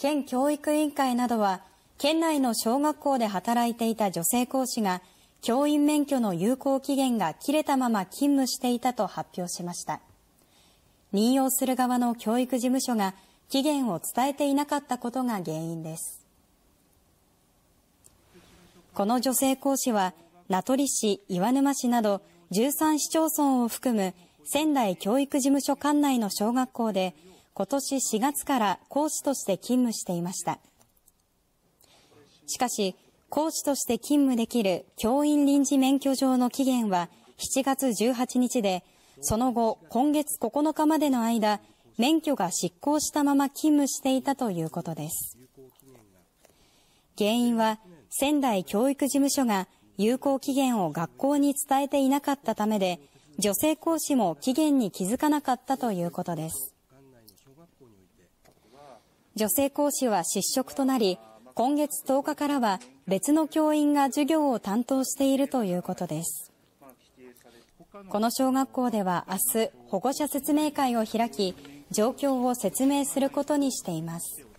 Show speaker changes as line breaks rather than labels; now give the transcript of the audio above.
県教育委員会などは、県内の小学校で働いていた女性講師が、教員免許の有効期限が切れたまま勤務していたと発表しました。任用する側の教育事務所が期限を伝えていなかったことが原因です。この女性講師は、名取市、岩沼市など13市町村を含む仙台教育事務所管内の小学校で今年4月から講師として勤務していました。しかし、講師として勤務できる教員臨時免許上の期限は7月18日で、その後、今月9日までの間、免許が失効したまま勤務していたということです。原因は、仙台教育事務所が有効期限を学校に伝えていなかったためで、女性講師も期限に気づかなかったということです。女性講師は失職となり、今月10日からは別の教員が授業を担当しているということです。この小学校では明日、保護者説明会を開き、状況を説明することにしています。